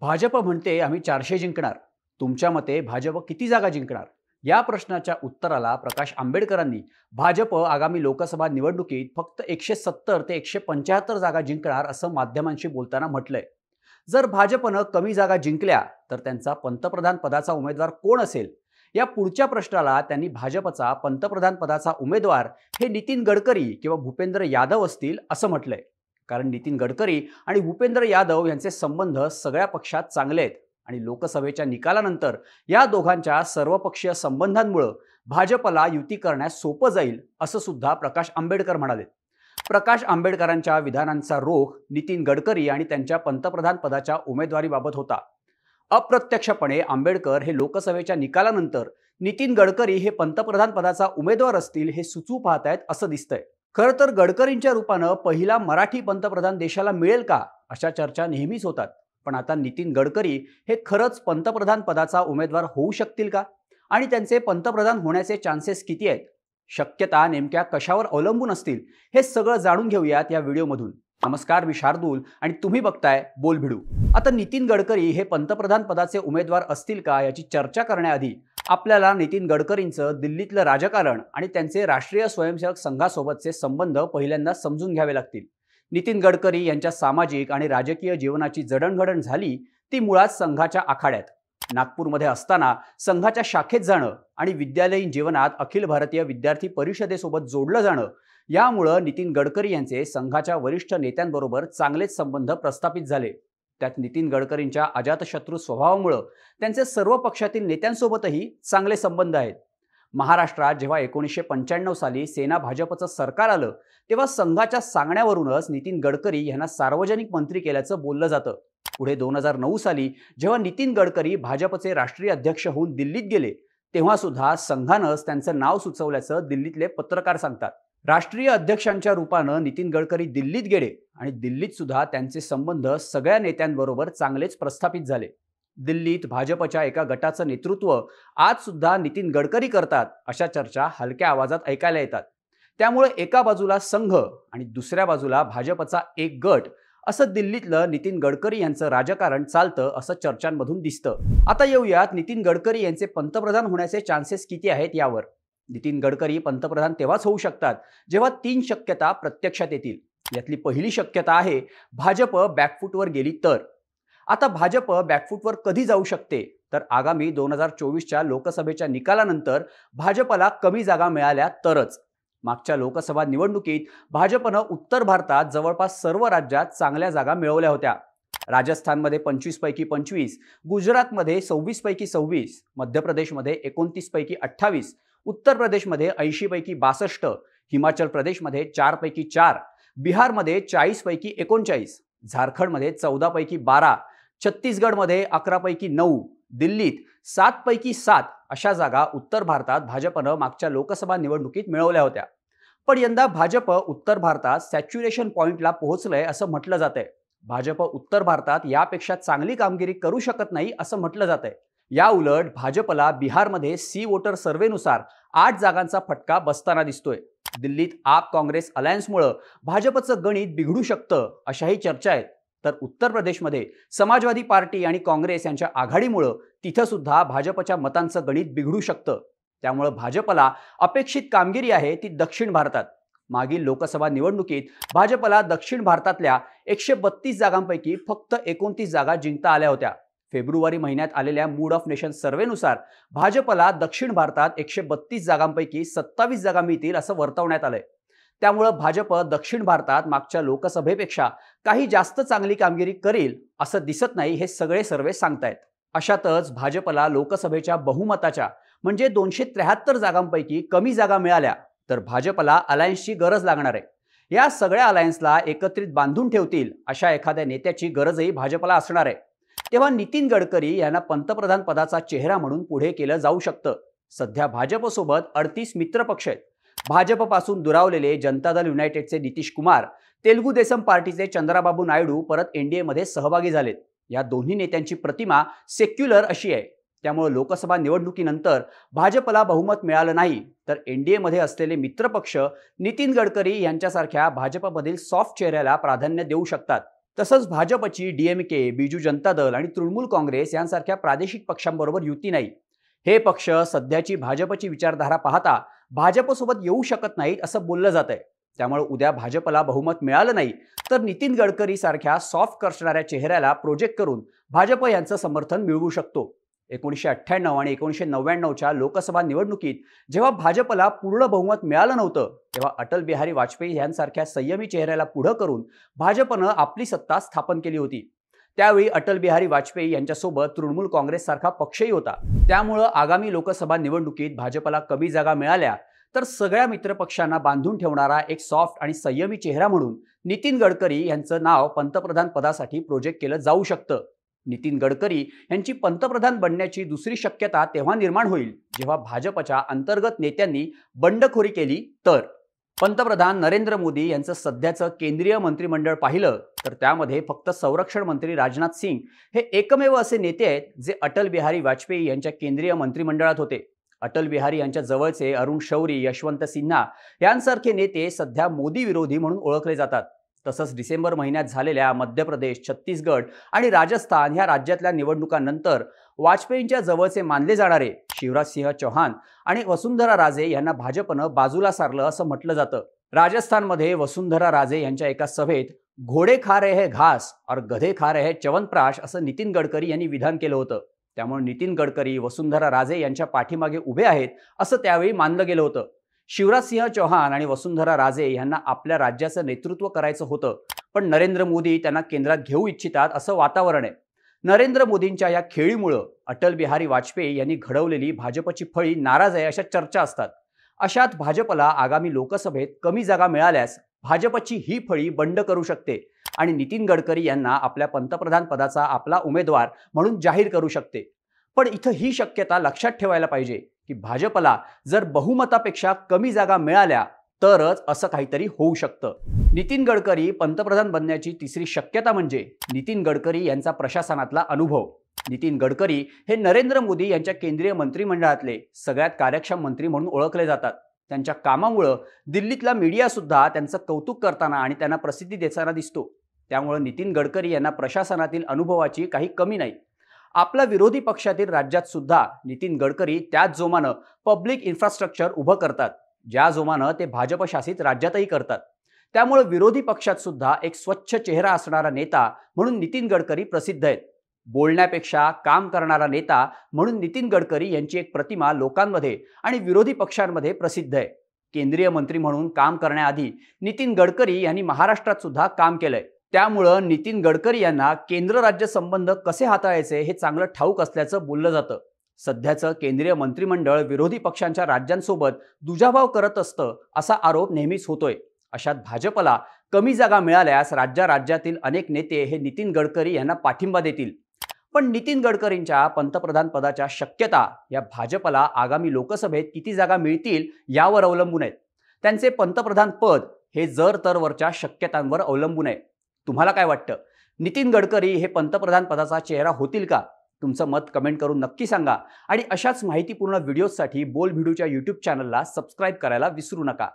भाजप म्हणते आम्ही चारशे जिंकणार तुमच्या मते भाजप किती जागा जिंकणार या प्रश्नाच्या उत्तराला प्रकाश आंबेडकरांनी भाजप आगामी लोकसभा निवडणुकीत फक्त एकशे सत्तर ते एकशे पंच्याहत्तर जागा जिंकणार असं माध्यमांशी बोलताना म्हटलंय जर भाजपनं कमी जागा जिंकल्या तर त्यांचा पंतप्रधान पदाचा उमेदवार कोण असेल या पुढच्या प्रश्नाला त्यांनी भाजपचा पंतप्रधान पदाचा उमेदवार हे नितीन गडकरी किंवा भूपेंद्र यादव असतील असं म्हटलंय कारण नितीन गडकरी आणि भूपेंद्र यादव यांचे संबंध सगळ्या पक्षात चांगले आहेत आणि लोकसभेच्या निकालानंतर या दोघांच्या सर्वपक्षीय संबंधांमुळं भाजपला युती करण्यास सोपं जाईल असं सुद्धा प्रकाश आंबेडकर म्हणाले प्रकाश आंबेडकरांच्या विधानांचा रोख नितीन गडकरी आणि त्यांच्या पंतप्रधान पदाच्या उमेदवारीबाबत होता अप्रत्यक्षपणे आंबेडकर हे लोकसभेच्या निकालानंतर नितीन गडकरी हे पंतप्रधान पदाचा उमेदवार असतील हे सुचू पाहतायत असं दिसतंय खरं तर गडकरींच्या रूपानं पहिला मराठी पंतप्रधान देशाला मिळेल का अशा चर्चा नेहमीच होतात पण आता नितीन गडकरी हे खरंच पंतप्रधान पदाचा उमेदवार होऊ शकतील का आणि त्यांचे पंतप्रधान होण्याचे चान्सेस किती आहेत शक्यता नेमक्या कशावर अवलंबून असतील हे सगळं जाणून घेऊयात या व्हिडिओमधून नमस्कार मी शार्दूल आणि तुम्ही बघताय बोलभिडू आता नितीन गडकरी हे पंतप्रधान पदाचे उमेदवार असतील का याची चर्चा करण्याआधी आपल्याला नितीन गडकरींचं दिल्लीतलं राजकारण आणि त्यांचे राष्ट्रीय स्वयंसेवक संघासोबतचे संबंध पहिल्यांदा समजून घ्यावे लागतील नितीन गडकरी यांच्या सामाजिक आणि राजकीय जीवनाची जडणघडण झाली ती मुळात संघाच्या आखाड्यात नागपूरमध्ये असताना संघाच्या शाखेत जाणं आणि विद्यालयीन जीवनात अखिल भारतीय विद्यार्थी परिषदेसोबत जोडलं जाणं यामुळं नितीन गडकरी यांचे संघाच्या वरिष्ठ नेत्यांबरोबर चांगलेच संबंध प्रस्थापित झाले त्यात नितीन गडकरींच्या अजातशत्रू स्वभावामुळं त्यांचे सर्व पक्षातील नेत्यांसोबतही चांगले संबंध आहेत महाराष्ट्रात जेव्हा एकोणीसशे पंच्याण्णव साली सेना भाजपचं सरकार आलं तेव्हा संघाच्या सांगण्यावरूनच नितीन गडकरी यांना सार्वजनिक मंत्री केल्याचं बोललं जातं पुढे दोन हजार नऊ साली जेव्हा नितीन गडकरी भाजपचे राष्ट्रीय अध्यक्ष होऊन दिल्लीत गेले तेव्हा सुद्धा संघानंच त्यांचं नाव सुचवल्याचं दिल्लीतले पत्रकार सांगतात राष्ट्रीय अध्यक्षांच्या रूपानं नितीन गडकरी दिल्लीत गेले आणि दिल्लीत सुद्धा त्यांचे संबंध सगळ्या नेत्यांबरोबर चांगलेच प्रस्थापित झाले दिल्लीत भाजपच्या एका गटाचं नेतृत्व आज सुद्धा नितीन गडकरी करतात अशा चर्चा हलक्या आवाजात ऐकायला येतात त्यामुळे एका बाजूला संघ आणि दुसऱ्या बाजूला भाजपचा एक गट असं दिल्लीतलं नितीन गडकरी यांचं राजकारण चालतं असं चर्चांमधून दिसतं आता येऊयात नितीन गडकरी यांचे पंतप्रधान होण्याचे चान्सेस किती आहेत यावर नितीन गडकरी पंतप्रधान तेव्हाच होऊ शकतात जेव्हा तीन शक्यता प्रत्यक्षात येतील यातली पहिली शक्यता आहे भाजप बॅकफूटवर गेली तर आता भाजप बॅकफूटवर कधी जाऊ शकते तर आगामी दोन हजार चोवीसच्या लोकसभेच्या निकालानंतर भाजपला कमी जागा मिळाल्या तरच मागच्या लोकसभा निवडणुकीत भाजपनं उत्तर भारतात जवळपास सर्व राज्यात चांगल्या जागा मिळवल्या होत्या राजस्थानमध्ये पंचवीस पैकी पंचवीस गुजरातमध्ये सव्वीस पैकी सव्वीस मध्य प्रदेशमध्ये एकोणतीस पैकी अठ्ठावीस उत्तर प्रदेशमध्ये ऐंशी पैकी बासष्ट हिमाचल प्रदेशमध्ये चारपैकी पैकी चार बिहारमध्ये चाळीसपैकी एकोणचाळीस झारखंडमध्ये चौदापैकी बारा छत्तीसगडमध्ये अकरापैकी नऊ दिल्लीत सातपैकी सात अशा जागा उत्तर भारतात भाजपनं मागच्या लोकसभा निवडणुकीत मिळवल्या होत्या पण यंदा भाजप उत्तर भारतात सॅच्युरेशन पॉईंटला पोहोचलंय असं म्हटलं जातंय भाजप उत्तर भारतात यापेक्षा चांगली कामगिरी करू शकत नाही असं म्हटलं जातंय या उलट भाजपला बिहारमध्ये सी वोटर सर्व्हेनुसार आठ जागांचा फटका बसताना दिसतोय दिल्लीत आप काँग्रेस अलायन्समुळं भाजपचं गणित बिघडू शकतं अशाही चर्चा आहेत तर उत्तर प्रदेशमध्ये समाजवादी पार्टी आणि काँग्रेस यांच्या आघाडीमुळं तिथं सुद्धा भाजपच्या मतांचं गणित बिघडू शकतं त्यामुळं भाजपला अपेक्षित कामगिरी आहे ती दक्षिण भारतात मागील लोकसभा निवडणुकीत भाजपला दक्षिण भारतातल्या एकशे बत्तीस जागांपैकी फक्त एकोणतीस जागा जिंकता आल्या होत्या फेब्रुवारी महिन्यात आलेल्या मूड ऑफ नेशन सर्व्हेनुसार भाजपला दक्षिण भारतात एकशे बत्तीस जागांपैकी सत्तावीस जागा मिळतील असं वर्तवण्यात आलंय त्यामुळं भाजप दक्षिण भारतात मागच्या लोकसभेपेक्षा काही जास्त चांगली कामगिरी करेल असं दिसत नाही हे सगळे सर्वे सांगतायत अशातच भाजपला लोकसभेच्या बहुमताच्या म्हणजे दोनशे त्र्याहत्तर जागांपैकी कमी जागा मिळाल्या तर भाजपला अलायन्सची गरज लागणार आहे या सगळ्या अलायन्सला एकत्रित बांधून ठेवतील अशा एखाद्या नेत्याची गरजही भाजपला असणार आहे तेव्हा नितीन गडकरी यांना पंतप्रधान पदाचा चेहरा म्हणून पुढे केलं जाऊ शकतं सध्या भाजपसोबत अडतीस मित्रपक्ष आहेत भाजपपासून दुरावलेले जनता दल युनायटेडचे नितीश कुमार तेलगू देसम पार्टीचे चंद्राबाबू नायडू परत एनडीएमध्ये सहभागी झालेत या दोन्ही नेत्यांची प्रतिमा सेक्युलर अशी आहे त्यामुळे लोकसभा निवडणुकीनंतर भाजपला बहुमत मिळालं नाही तर एनडीएमध्ये असलेले मित्रपक्ष नितीन गडकरी यांच्यासारख्या भाजपमधील सॉफ्ट चेहऱ्याला प्राधान्य देऊ शकतात तसंच भाजपची डीएमके बीजू जनता दल आणि तृणमूल काँग्रेस यांसारख्या प्रादेशिक पक्षांबरोबर युती नाही हे पक्ष सध्याची भाजपची विचारधारा पाहता भाजपसोबत येऊ शकत नाहीत असं बोललं जात आहे त्यामुळे उद्या भाजपला बहुमत मिळालं नाही तर नितीन गडकरी सारख्या सॉफ्ट करणाऱ्या चेहऱ्याला प्रोजेक्ट करून भाजप यांचं समर्थन मिळवू शकतो एकोणीसशे अठ्ठ्याण्णव आणि एकोणीसशे नव्याण्णवच्या लोकसभा निवडणुकीत जेव्हा भाजपला पूर्ण बहुमत मिळालं नव्हतं तेव्हा अटल बिहारी वाजपेयी यांसारख्या संयमी चेहऱ्याला पुढं करून भाजपनं आपली सत्ता स्थापन केली होती त्यावेळी अटल बिहारी वाजपेयी यांच्यासोबत तृणमूल काँग्रेससारखा पक्षही होता त्यामुळं आगामी लोकसभा निवडणुकीत भाजपला कमी जागा मिळाल्या तर सगळ्या मित्रपक्षांना बांधून ठेवणारा एक सॉफ्ट आणि संयमी चेहरा म्हणून नितीन गडकरी यांचं नाव पंतप्रधान पदासाठी प्रोजेक्ट केलं जाऊ शकतं नितीन गडकरी यांची पंतप्रधान बनण्याची दुसरी शक्यता तेव्हा निर्माण होईल जेव्हा भाजपच्या अंतर्गत नेत्यांनी बंडखोरी केली तर पंतप्रधान नरेंद्र मोदी यांचं सध्याचं केंद्रीय मंत्रिमंडळ पाहिलं तर त्यामध्ये फक्त संरक्षण मंत्री राजनाथ सिंग हे एकमेव असे नेते आहेत जे अटल बिहारी वाजपेयी यांच्या केंद्रीय मंत्रिमंडळात होते अटल बिहारी यांच्या जवळचे अरुण शौरी यशवंत सिन्हा यांसारखे नेते सध्या मोदी विरोधी म्हणून ओळखले जातात तसंच डिसेंबर महिन्यात झालेल्या मध्य प्रदेश छत्तीसगड आणि राजस्थान ह्या राज्यातल्या निवडणुकांनंतर वाजपेयींच्या जवळचे मानले जाणारे शिवराज सिंह चौहान आणि वसुंधरा राजे यांना भाजपनं बाजूला सारलं असं म्हटलं जातं राजस्थानमध्ये वसुंधरा राजे यांच्या एका सभेत घोडे खा रहे हे घास और गधे खा हे च्यवनप्राश असं नितीन गडकरी यांनी विधान केलं होतं त्यामुळे नितीन गडकरी वसुंधरा राजे यांच्या पाठीमागे उभे आहेत असं त्यावेळी मानलं गेलं होतं शिवराजसिंह चौहान आणि वसुंधरा राजे यांना आपल्या राज्याचं नेतृत्व करायचं होतं पण नरेंद्र मोदी त्यांना केंद्रात घेऊ इच्छितात असं वातावरण आहे नरेंद्र मोदींच्या या खेळीमुळं अटल बिहारी वाजपेयी यांनी घडवलेली भाजपची फळी नाराज आहे अशा चर्चा असतात अशात भाजपला आगामी लोकसभेत कमी जागा मिळाल्यास भाजपची ही फळी बंड करू शकते आणि नितीन गडकरी यांना आपल्या पंतप्रधान पदाचा आपला उमेदवार म्हणून जाहीर करू शकते पण इथं ही शक्यता लक्षात ठेवायला पाहिजे की भाजपला जर बहुमतापेक्षा कमी जागा मिळाल्या तरच असं काहीतरी होऊ शकतं नितीन गडकरी पंतप्रधान बनण्याची तिसरी शक्यता म्हणजे नितीन गडकरी यांचा प्रशासनातला अनुभव नितीन गडकरी हे नरेंद्र मोदी यांच्या केंद्रीय मंत्रिमंडळातले सगळ्यात कार्यक्षम मंत्री म्हणून ओळखले जातात त्यांच्या कामामुळं दिल्लीतला मीडिया सुद्धा त्यांचं कौतुक करताना आणि त्यांना प्रसिद्धी देताना दिसतो त्यामुळं नितीन गडकरी यांना प्रशासनातील अनुभवाची काही कमी नाही आपल्या विरोधी पक्षातील राज्यात सुद्धा नितीन गडकरी त्याच जोमानं पब्लिक इन्फ्रास्ट्रक्चर उभं करतात ज्या जोमानं ते भाजप शासित राज्यातही करतात त्यामुळे विरोधी पक्षात सुद्धा एक स्वच्छ चेहरा असणारा नेता म्हणून नितीन गडकरी प्रसिद्ध आहेत बोलण्यापेक्षा काम करणारा नेता म्हणून नितीन गडकरी यांची एक प्रतिमा लोकांमध्ये आणि विरोधी पक्षांमध्ये प्रसिद्ध आहे केंद्रीय मंत्री म्हणून काम करण्याआधी नितीन गडकरी यांनी महाराष्ट्रात सुद्धा काम केलंय त्यामुळं नितीन गडकरी यांना केंद्र राज्य संबंध कसे हाताळायचे हे चांगलं ठाऊक असल्याचं बोललं जातं सध्याचं केंद्रीय मंत्रिमंडळ विरोधी पक्षांच्या राज्यांसोबत दुजाभाव करत असतं असा आरोप नेहमीच होतोय अशात भाजपला कमी जागा मिळाल्यास राज्या राज्यातील अनेक नेते हे नितीन गडकरी यांना पाठिंबा देतील पण नितीन गडकरींच्या पंतप्रधान पदाच्या शक्यता या भाजपला आगामी लोकसभेत किती जागा मिळतील यावर अवलंबून आहेत त्यांचे पंतप्रधान पद हे जर तरवरच्या शक्यतांवर अवलंबून आहे तुम्हाला काय वाटतं नितीन गडकरी हे पंतप्रधान पदाचा चेहरा होतील का तुमचं मत कमेंट करून नक्की सांगा आणि अशाच माहितीपूर्ण व्हिडिओजसाठी बोल व्हिडिओच्या यूट्यूब चॅनलला सबस्क्राईब करायला विसरू नका